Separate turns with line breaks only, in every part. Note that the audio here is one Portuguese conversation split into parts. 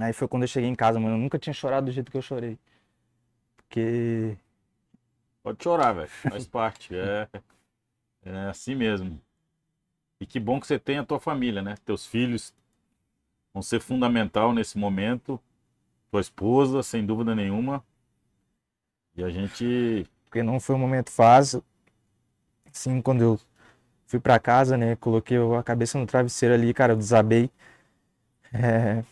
Aí foi quando eu cheguei em casa, mano. Eu nunca tinha chorado do jeito que eu chorei. Porque.
Pode chorar, velho. Faz parte. É... é assim mesmo. E que bom que você tem a tua família, né? Teus filhos vão ser fundamental nesse momento. Tua esposa, sem dúvida nenhuma. E a gente. Porque não foi um momento fácil. Assim, quando eu fui
para casa, né? Coloquei a cabeça no travesseiro ali, cara, eu desabei. É,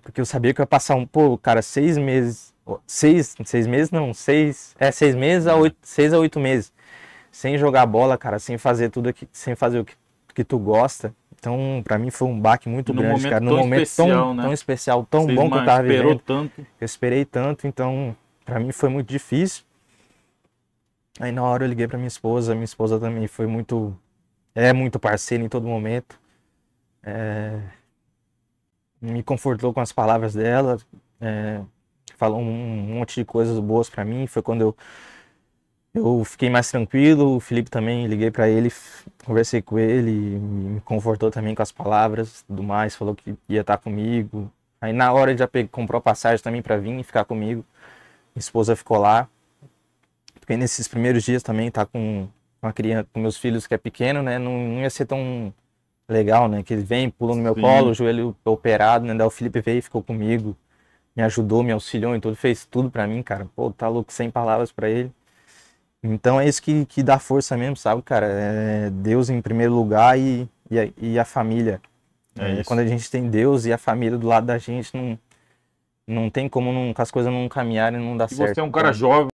porque eu sabia que eu ia passar um, pô, cara, seis meses. Seis, seis meses não, seis. É, seis meses a uhum. oito, seis a oito meses. Sem jogar bola, cara, sem fazer tudo aqui, sem fazer o que, que tu gosta. Então, para mim foi um baque muito no grande, cara. Num momento especial, tão, né? tão especial, tão Vocês bom que eu tava vivendo. Tanto. Eu esperei tanto, então para mim foi muito difícil. Aí na hora eu liguei para minha esposa, minha esposa também foi muito é muito parceira em todo momento. É, me confortou com as palavras dela, é, falou um monte de coisas boas para mim. Foi quando eu, eu fiquei mais tranquilo. O Felipe também, liguei para ele, conversei com ele, me confortou também com as palavras tudo mais, falou que ia estar tá comigo. Aí na hora ele já pegou, comprou a passagem também para vir e ficar comigo. Minha esposa ficou lá. Fiquei nesses primeiros dias também, tá com uma criança, com meus filhos que é pequeno, né? Não, não ia ser tão legal, né? Que ele vem, pula no meu Sim. colo, o joelho operado, né? Daí o Felipe veio e ficou comigo, me ajudou, me auxiliou em tudo, fez tudo para mim, cara. Pô, tá louco, sem palavras para ele. Então é isso que, que dá força mesmo, sabe, cara? É Deus em primeiro lugar e, e, a, e a família. É é, quando a gente tem Deus e a família do lado da gente, não, não tem como não, as coisas não caminharem e não dar e certo. Você é um cara então. jovem.